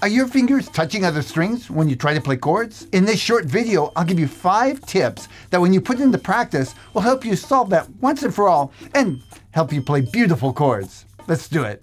Are your fingers touching other strings when you try to play chords? In this short video, I'll give you five tips that when you put into practice will help you solve that once and for all and help you play beautiful chords. Let's do it.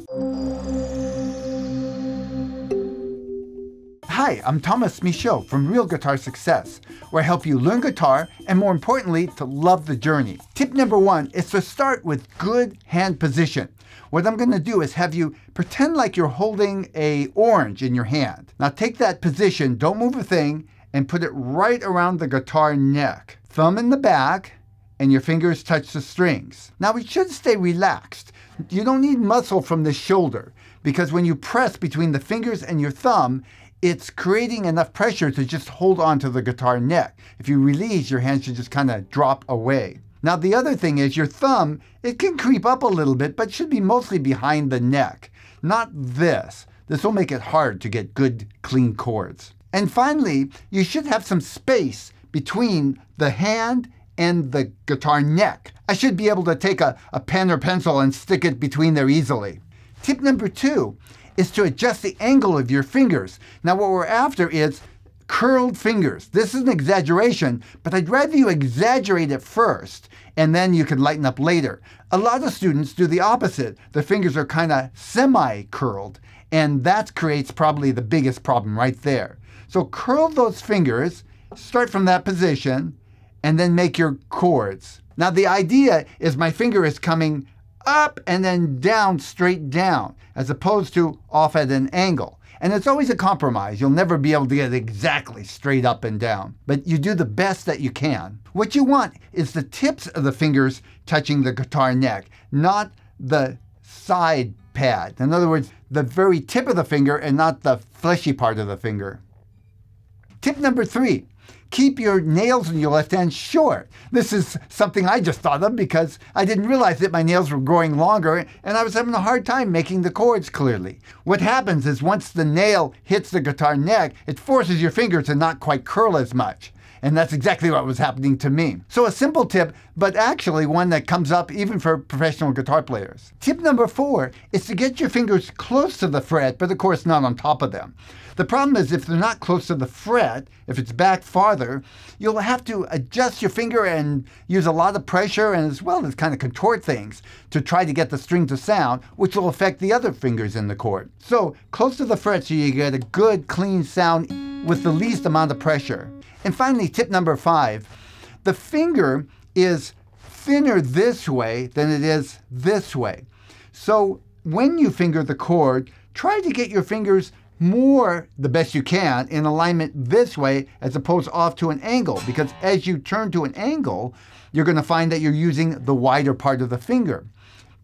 Hi, I'm Thomas Michaud from Real Guitar Success, where I help you learn guitar and more importantly, to love the journey. Tip number one is to start with good hand position. What I'm going to do is have you pretend like you're holding a orange in your hand. Now take that position, don't move a thing, and put it right around the guitar neck. Thumb in the back, and your fingers touch the strings. Now we should stay relaxed. You don't need muscle from the shoulder because when you press between the fingers and your thumb, it's creating enough pressure to just hold on to the guitar neck. If you release, your hand should just kind of drop away. Now the other thing is your thumb, it can creep up a little bit, but should be mostly behind the neck. Not this. This will make it hard to get good, clean chords. And finally, you should have some space between the hand and the guitar neck. I should be able to take a, a pen or pencil and stick it between there easily. Tip number two is to adjust the angle of your fingers. Now, what we're after is curled fingers. This is an exaggeration, but I'd rather you exaggerate it first and then you can lighten up later. A lot of students do the opposite. Their fingers are kind of semi curled, and that creates probably the biggest problem right there. So curl those fingers, start from that position, and then make your chords. Now the idea is my finger is coming up and then down, straight down, as opposed to off at an angle. And it's always a compromise. You'll never be able to get exactly straight up and down, but you do the best that you can. What you want is the tips of the fingers touching the guitar neck, not the side pad. In other words, the very tip of the finger and not the fleshy part of the finger. Tip number three, Keep your nails in your left hand short. This is something I just thought of because I didn't realize that my nails were growing longer and I was having a hard time making the chords clearly. What happens is once the nail hits the guitar neck, it forces your finger to not quite curl as much. And that's exactly what was happening to me. So a simple tip, but actually one that comes up even for professional guitar players. Tip number four is to get your fingers close to the fret, but of course not on top of them. The problem is if they're not close to the fret, if it's back farther, you'll have to adjust your finger and use a lot of pressure and as well as kind of contort things to try to get the string to sound, which will affect the other fingers in the chord. So close to the fret so you get a good clean sound with the least amount of pressure. And finally, tip number five, the finger is thinner this way than it is this way. So when you finger the chord, try to get your fingers more the best you can in alignment this way as opposed off to an angle because as you turn to an angle, you're going to find that you're using the wider part of the finger.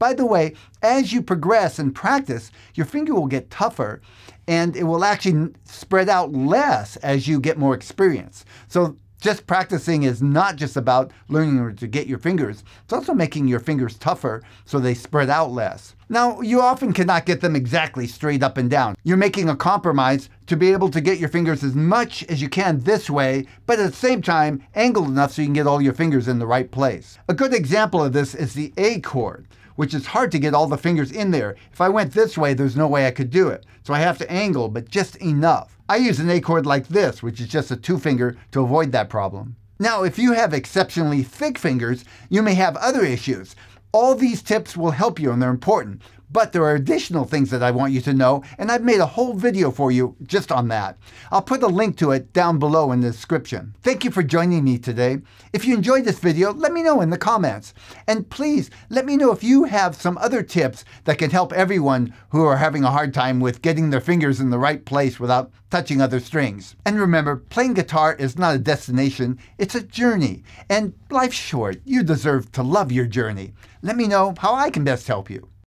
By the way, as you progress and practice, your finger will get tougher and it will actually spread out less as you get more experience. So just practicing is not just about learning to get your fingers, it's also making your fingers tougher so they spread out less. Now, you often cannot get them exactly straight up and down. You're making a compromise to be able to get your fingers as much as you can this way, but at the same time, angled enough so you can get all your fingers in the right place. A good example of this is the A chord which is hard to get all the fingers in there. If I went this way, there's no way I could do it. So I have to angle, but just enough. I use an A chord like this, which is just a two finger to avoid that problem. Now, if you have exceptionally thick fingers, you may have other issues. All these tips will help you and they're important, but there are additional things that I want you to know, and I've made a whole video for you just on that. I'll put a link to it down below in the description. Thank you for joining me today. If you enjoyed this video, let me know in the comments. And please, let me know if you have some other tips that can help everyone who are having a hard time with getting their fingers in the right place without touching other strings. And remember, playing guitar is not a destination, it's a journey. And life's short. You deserve to love your journey. Let me know how I can best help you.